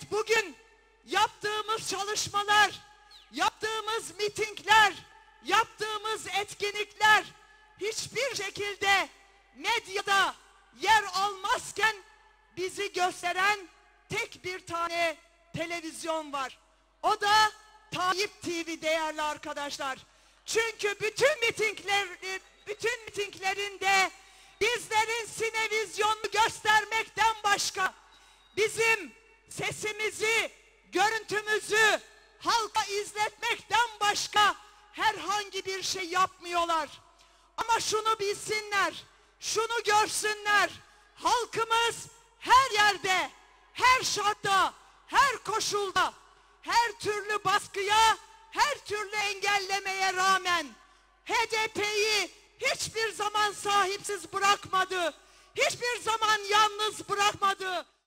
Evet bugün yaptığımız çalışmalar, yaptığımız mitingler, yaptığımız etkinlikler hiçbir şekilde medyada yer almazken bizi gösteren tek bir tane televizyon var. O da Tayyip TV değerli arkadaşlar. Çünkü bütün mitingler, bütün mitinglerinde bizlerin sinevizyonu göstermekten başka bizim sesimizi, görüntümüzü halka izletmekten başka herhangi bir şey yapmıyorlar. Ama şunu bilsinler, şunu görsünler. Halkımız her yerde, her şartta, her koşulda, her türlü baskıya, her türlü engellemeye rağmen HDP'yi hiçbir zaman sahipsiz bırakmadı. Hiçbir zaman yalnız bırakmadı.